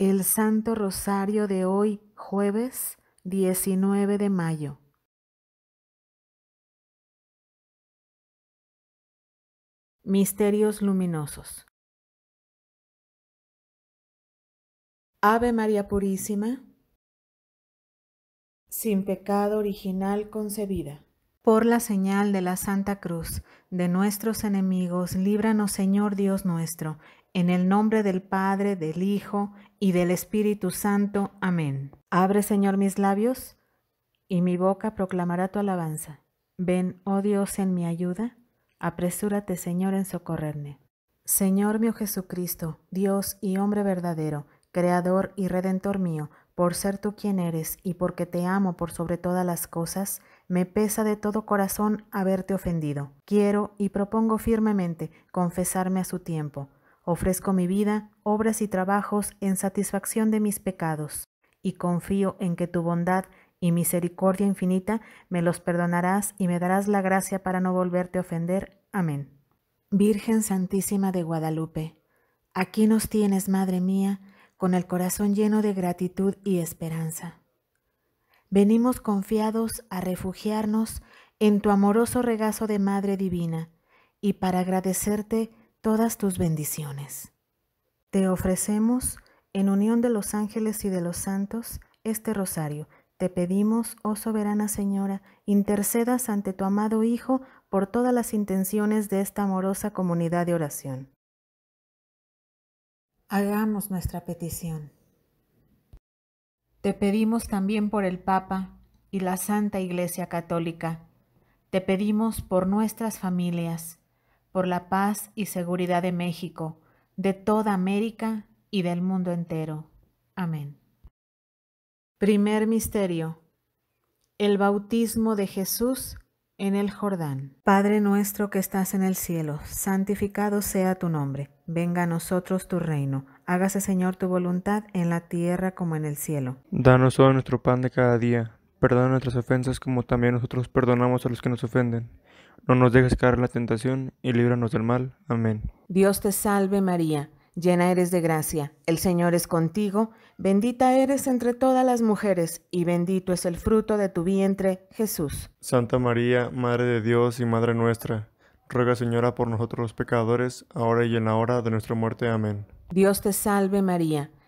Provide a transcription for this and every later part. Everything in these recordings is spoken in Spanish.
El Santo Rosario de hoy, jueves 19 de mayo. Misterios luminosos. Ave María Purísima, sin pecado original concebida. Por la señal de la Santa Cruz, de nuestros enemigos, líbranos Señor Dios nuestro en el nombre del Padre, del Hijo y del Espíritu Santo. Amén. Abre, Señor, mis labios, y mi boca proclamará tu alabanza. Ven, oh Dios, en mi ayuda. Apresúrate, Señor, en socorrerme. Señor mío Jesucristo, Dios y hombre verdadero, Creador y Redentor mío, por ser tú quien eres y porque te amo por sobre todas las cosas, me pesa de todo corazón haberte ofendido. Quiero y propongo firmemente confesarme a su tiempo Ofrezco mi vida, obras y trabajos en satisfacción de mis pecados, y confío en que tu bondad y misericordia infinita me los perdonarás y me darás la gracia para no volverte a ofender. Amén. Virgen Santísima de Guadalupe, aquí nos tienes, Madre mía, con el corazón lleno de gratitud y esperanza. Venimos confiados a refugiarnos en tu amoroso regazo de Madre Divina y para agradecerte todas tus bendiciones. Te ofrecemos, en unión de los ángeles y de los santos, este rosario. Te pedimos, oh soberana Señora, intercedas ante tu amado Hijo por todas las intenciones de esta amorosa comunidad de oración. Hagamos nuestra petición. Te pedimos también por el Papa y la Santa Iglesia Católica. Te pedimos por nuestras familias por la paz y seguridad de México, de toda América y del mundo entero. Amén. Primer Misterio. El bautismo de Jesús en el Jordán. Padre nuestro que estás en el cielo, santificado sea tu nombre. Venga a nosotros tu reino. Hágase, Señor, tu voluntad en la tierra como en el cielo. Danos hoy nuestro pan de cada día. Perdona nuestras ofensas como también nosotros perdonamos a los que nos ofenden no nos dejes caer en la tentación y líbranos del mal. Amén. Dios te salve María, llena eres de gracia, el Señor es contigo, bendita eres entre todas las mujeres y bendito es el fruto de tu vientre, Jesús. Santa María, Madre de Dios y Madre nuestra, ruega Señora por nosotros los pecadores, ahora y en la hora de nuestra muerte. Amén. Dios te salve María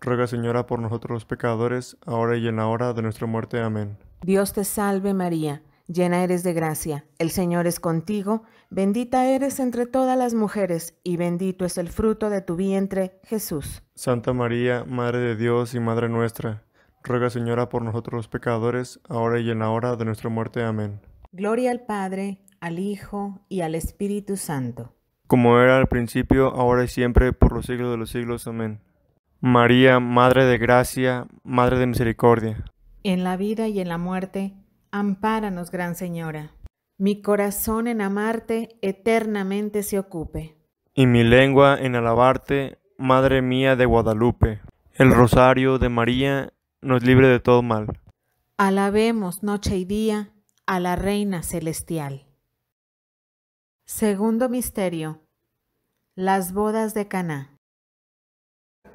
Ruega Señora por nosotros los pecadores, ahora y en la hora de nuestra muerte. Amén. Dios te salve María, llena eres de gracia, el Señor es contigo, bendita eres entre todas las mujeres, y bendito es el fruto de tu vientre, Jesús. Santa María, Madre de Dios y Madre nuestra, ruega Señora por nosotros los pecadores, ahora y en la hora de nuestra muerte. Amén. Gloria al Padre, al Hijo y al Espíritu Santo. Como era al principio, ahora y siempre, por los siglos de los siglos. Amén. María, Madre de Gracia, Madre de Misericordia. En la vida y en la muerte, ampáranos, Gran Señora. Mi corazón en amarte eternamente se ocupe. Y mi lengua en alabarte, Madre mía de Guadalupe. El rosario de María nos libre de todo mal. Alabemos noche y día a la Reina Celestial. Segundo Misterio. Las bodas de Caná.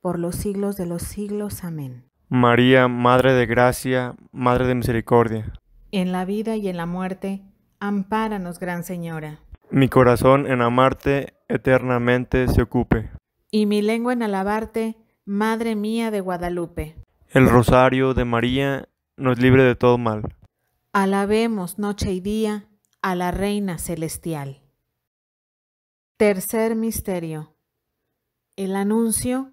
por los siglos de los siglos. Amén. María, Madre de Gracia, Madre de Misericordia. En la vida y en la muerte, ampáranos, Gran Señora. Mi corazón en amarte eternamente se ocupe. Y mi lengua en alabarte, Madre mía de Guadalupe. El rosario de María nos libre de todo mal. Alabemos noche y día a la Reina Celestial. Tercer Misterio. El anuncio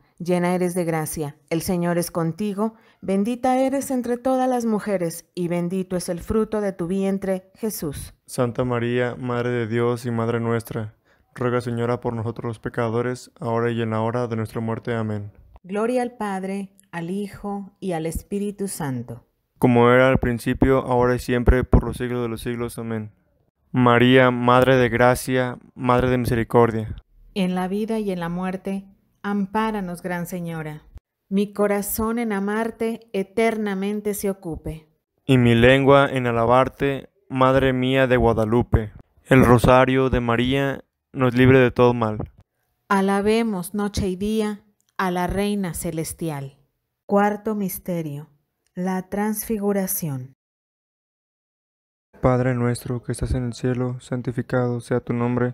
llena eres de gracia, el Señor es contigo, bendita eres entre todas las mujeres, y bendito es el fruto de tu vientre, Jesús. Santa María, Madre de Dios y Madre nuestra, ruega Señora por nosotros los pecadores, ahora y en la hora de nuestra muerte. Amén. Gloria al Padre, al Hijo y al Espíritu Santo. Como era al principio, ahora y siempre, por los siglos de los siglos. Amén. María, Madre de Gracia, Madre de Misericordia. En la vida y en la muerte, Ampáranos, Gran Señora. Mi corazón en amarte eternamente se ocupe. Y mi lengua en alabarte, Madre mía de Guadalupe. El rosario de María nos libre de todo mal. Alabemos noche y día a la Reina Celestial. Cuarto Misterio. La Transfiguración. Padre nuestro que estás en el cielo, santificado sea tu nombre.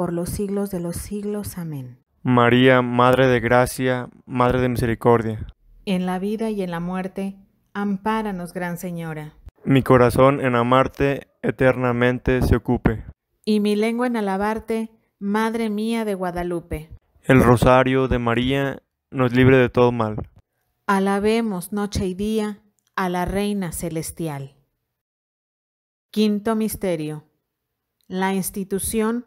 por los siglos de los siglos. Amén. María, Madre de Gracia, Madre de Misericordia. En la vida y en la muerte, ampáranos, Gran Señora. Mi corazón en amarte eternamente se ocupe. Y mi lengua en alabarte, Madre mía de Guadalupe. El rosario de María nos libre de todo mal. Alabemos noche y día a la Reina Celestial. Quinto Misterio. La institución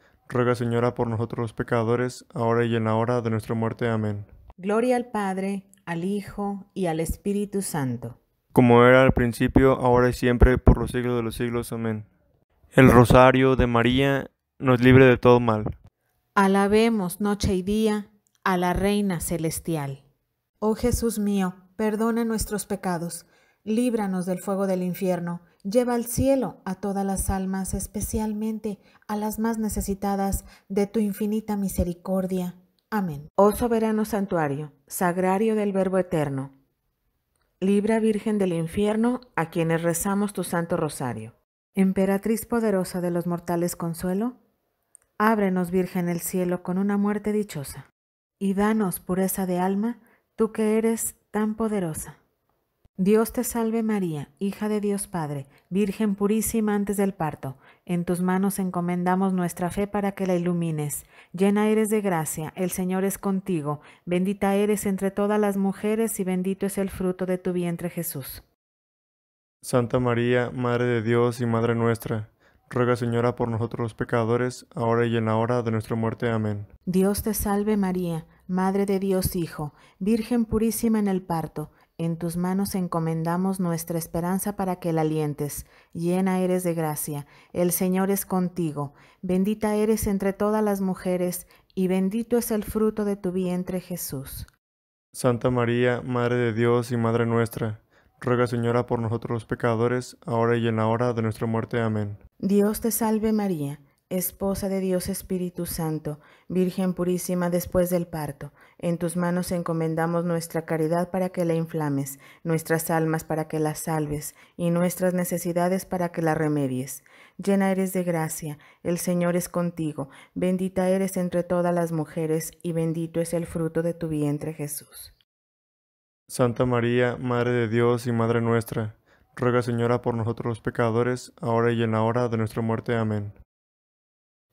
ruega Señora por nosotros los pecadores, ahora y en la hora de nuestra muerte. Amén. Gloria al Padre, al Hijo y al Espíritu Santo. Como era al principio, ahora y siempre, por los siglos de los siglos. Amén. El rosario de María nos libre de todo mal. Alabemos noche y día a la Reina Celestial. Oh Jesús mío, perdona nuestros pecados, líbranos del fuego del infierno Lleva al cielo a todas las almas, especialmente a las más necesitadas de tu infinita misericordia. Amén. Oh soberano santuario, sagrario del Verbo Eterno, libra Virgen del infierno a quienes rezamos tu santo rosario. Emperatriz poderosa de los mortales consuelo, ábrenos Virgen el cielo con una muerte dichosa, y danos pureza de alma, tú que eres tan poderosa. Dios te salve María, hija de Dios Padre, Virgen purísima antes del parto. En tus manos encomendamos nuestra fe para que la ilumines. Llena eres de gracia, el Señor es contigo, bendita eres entre todas las mujeres y bendito es el fruto de tu vientre Jesús. Santa María, Madre de Dios y Madre nuestra, ruega Señora por nosotros los pecadores, ahora y en la hora de nuestra muerte. Amén. Dios te salve María, Madre de Dios Hijo, Virgen purísima en el parto. En tus manos encomendamos nuestra esperanza para que la alientes. Llena eres de gracia. El Señor es contigo. Bendita eres entre todas las mujeres, y bendito es el fruto de tu vientre, Jesús. Santa María, Madre de Dios y Madre nuestra, ruega Señora por nosotros los pecadores, ahora y en la hora de nuestra muerte. Amén. Dios te salve María Esposa de Dios Espíritu Santo, Virgen purísima después del parto, en tus manos encomendamos nuestra caridad para que la inflames, nuestras almas para que las salves y nuestras necesidades para que la remedies. Llena eres de gracia, el Señor es contigo, bendita eres entre todas las mujeres y bendito es el fruto de tu vientre Jesús. Santa María, Madre de Dios y Madre nuestra, ruega Señora por nosotros los pecadores, ahora y en la hora de nuestra muerte. Amén.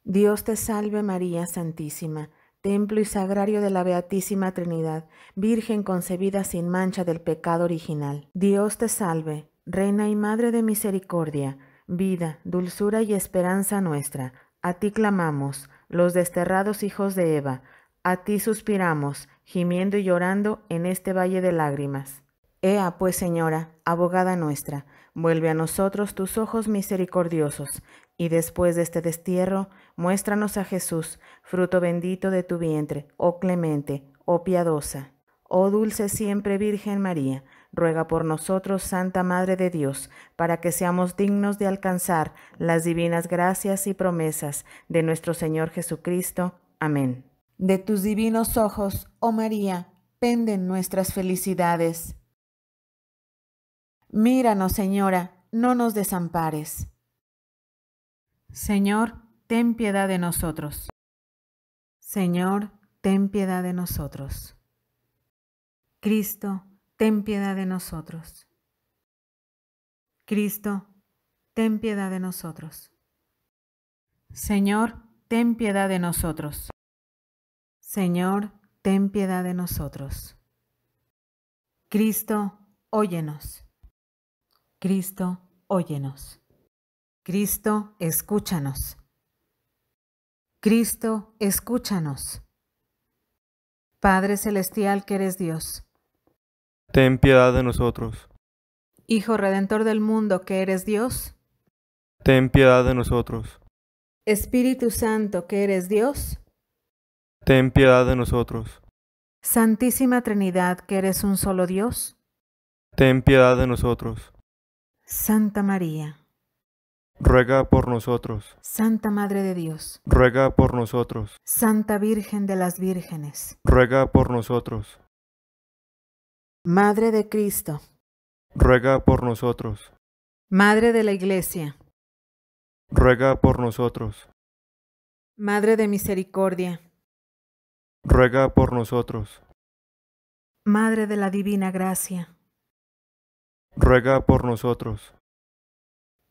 Dios te salve María Santísima, templo y sagrario de la Beatísima Trinidad, Virgen concebida sin mancha del pecado original. Dios te salve, Reina y Madre de Misericordia, vida, dulzura y esperanza nuestra. A ti clamamos, los desterrados hijos de Eva, a ti suspiramos, gimiendo y llorando en este valle de lágrimas. Ea, pues, Señora, abogada nuestra, vuelve a nosotros tus ojos misericordiosos, y después de este destierro, Muéstranos a Jesús, fruto bendito de tu vientre, oh clemente, oh piadosa, oh dulce siempre Virgen María, ruega por nosotros, Santa Madre de Dios, para que seamos dignos de alcanzar las divinas gracias y promesas de nuestro Señor Jesucristo. Amén. De tus divinos ojos, oh María, penden nuestras felicidades. Míranos, Señora, no nos desampares. Señor, ten piedad de nosotros. Señor, ten piedad de nosotros. Cristo, ten piedad de nosotros. Cristo, ten piedad de nosotros. Señor, ten piedad de nosotros. Señor, ten piedad de nosotros. Cristo, óyenos. Cristo, óyenos. Cristo, escúchanos. Cristo, escúchanos. Padre Celestial que eres Dios. Ten piedad de nosotros. Hijo Redentor del mundo que eres Dios. Ten piedad de nosotros. Espíritu Santo que eres Dios. Ten piedad de nosotros. Santísima Trinidad que eres un solo Dios. Ten piedad de nosotros. Santa María ruega por nosotros. Santa Madre de Dios, ruega por nosotros. Santa Virgen de las Vírgenes, ruega por nosotros. Madre de Cristo, ruega por nosotros. Madre de la Iglesia, ruega por nosotros. Madre de Misericordia, ruega por nosotros. Madre de la Divina Gracia, ruega por nosotros.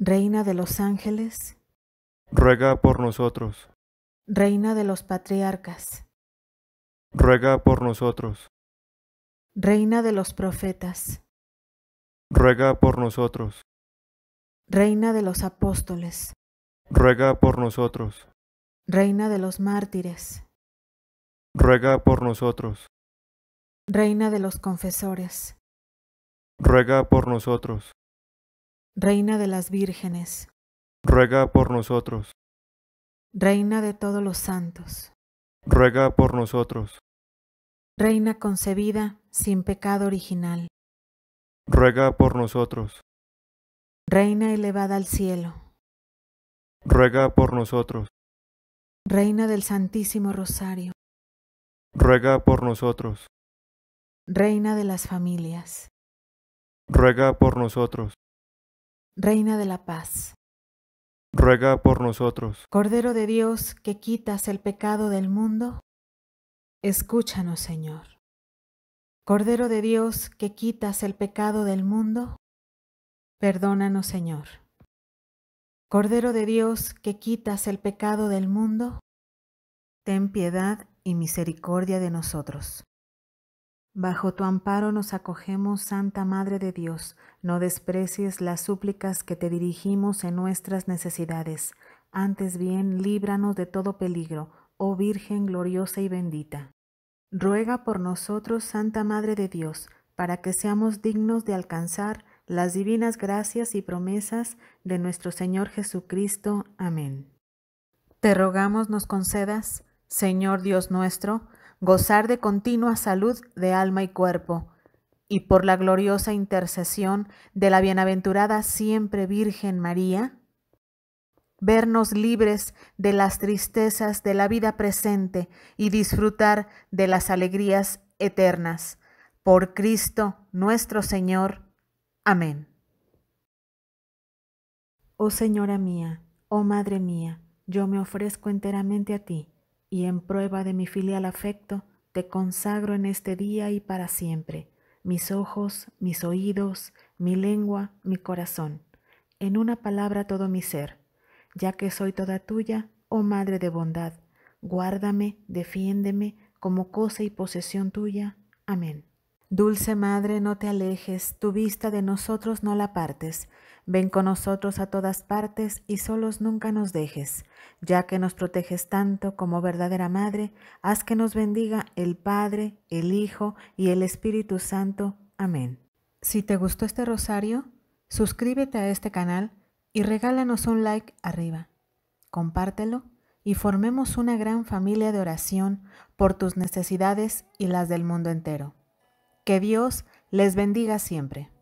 Reina de los ángeles, ruega por nosotros. Reina de los patriarcas, ruega por nosotros. Reina de los profetas, ruega por nosotros. Reina de los apóstoles, ruega por nosotros. Reina de los mártires, ruega por nosotros. Reina de los confesores, ruega por nosotros. Reina de las vírgenes, ruega por nosotros. Reina de todos los santos, ruega por nosotros. Reina concebida sin pecado original, rega por nosotros. Reina elevada al cielo, rega por nosotros. Reina del Santísimo Rosario, rega por nosotros. Reina de las familias, ruega por nosotros. Reina de la paz. Ruega por nosotros. Cordero de Dios, que quitas el pecado del mundo, escúchanos, Señor. Cordero de Dios, que quitas el pecado del mundo, perdónanos, Señor. Cordero de Dios, que quitas el pecado del mundo, ten piedad y misericordia de nosotros. Bajo tu amparo nos acogemos, Santa Madre de Dios. No desprecies las súplicas que te dirigimos en nuestras necesidades. Antes bien, líbranos de todo peligro, oh Virgen gloriosa y bendita. Ruega por nosotros, Santa Madre de Dios, para que seamos dignos de alcanzar las divinas gracias y promesas de nuestro Señor Jesucristo. Amén. Te rogamos nos concedas, Señor Dios nuestro, gozar de continua salud de alma y cuerpo, y por la gloriosa intercesión de la bienaventurada siempre Virgen María, vernos libres de las tristezas de la vida presente y disfrutar de las alegrías eternas. Por Cristo nuestro Señor. Amén. Oh Señora mía, oh Madre mía, yo me ofrezco enteramente a ti y en prueba de mi filial afecto, te consagro en este día y para siempre mis ojos, mis oídos, mi lengua, mi corazón, en una palabra todo mi ser, ya que soy toda tuya, oh Madre de bondad, guárdame, defiéndeme como cosa y posesión tuya. Amén. Dulce Madre, no te alejes, tu vista de nosotros no la partes. Ven con nosotros a todas partes y solos nunca nos dejes. Ya que nos proteges tanto como verdadera Madre, haz que nos bendiga el Padre, el Hijo y el Espíritu Santo. Amén. Si te gustó este rosario, suscríbete a este canal y regálanos un like arriba. Compártelo y formemos una gran familia de oración por tus necesidades y las del mundo entero. Que Dios les bendiga siempre.